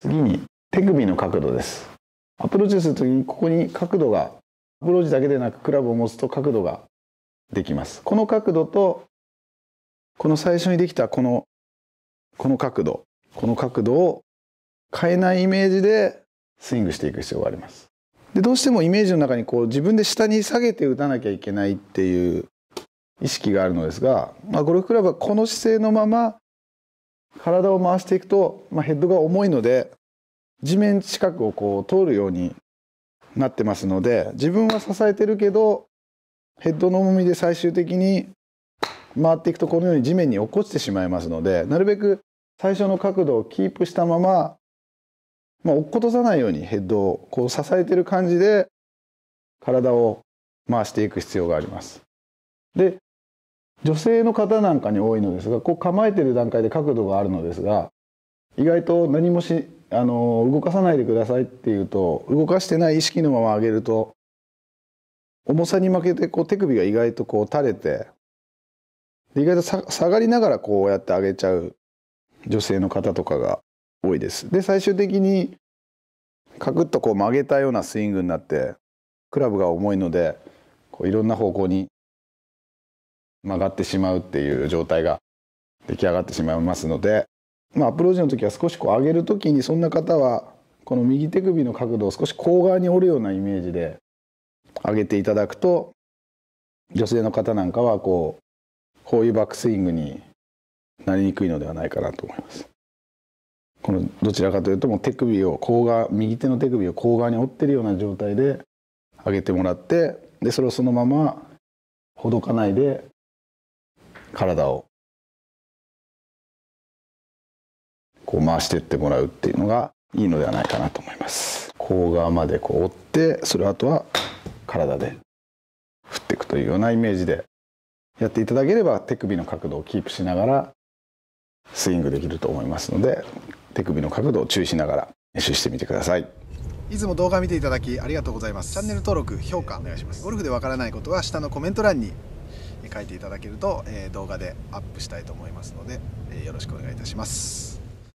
次に手首の角度ですアプローチする時にここに角度がアプローチだけでなくクラブを持つと角度ができますこの角度とこの最初にできたこのこの角度この角度を変えないイメージでスイングしていく必要がありますでどうしてもイメージの中にこう自分で下に下げて打たなきゃいけないっていう意識があるのですが、まあ、ゴルフクラブはこの姿勢のまま体を回していくと、まあ、ヘッドが重いので地面近くをこう通るようになってますので自分は支えてるけどヘッドの重みで最終的に回っていくとこのように地面に落っこちてしまいますのでなるべく最初の角度をキープしたまま、まあ、落っことさないようにヘッドをこう支えてる感じで体を回していく必要があります。で女性の方なんかに多いのですがこう構えてる段階で角度があるのですが意外と何もしあの動かさないでくださいっていうと動かしてない意識のまま上げると重さに負けてこう手首が意外とこう垂れて意外と下がりながらこうやって上げちゃう女性の方とかが多いです。で最終的にカクッとこう曲げたようなスイングになってクラブが重いのでこういろんな方向に曲がってしまうっていう状態が出来上がってしまいますので、まあ、アプローチの時は少しこう上げる時にそんな方はこの右手首の角度を少し後側に折るようなイメージで上げていただくと女性の方なんかはこうこういうバックスイングになりにくいのではないかなと思います。このどちらかというともう手首を甲側右手の手首を甲側に折ってるような状態で上げてもらってでそれをそのままほどかないで体をこう回してってもらうっていうのがいいのではないかなと思います甲側までこう折ってそれあとは体で振っていくというようなイメージでやっていただければ手首の角度をキープしながらスイングできると思いますので手首の角度を注意しながら練習してみてくださいいつも動画見ていただきありがとうございますチャンネル登録評価お願いしますゴルフでわからないことは下のコメント欄に書いていただけると、え動画でアップしたいと思いますので、えよろしくお願いいたします。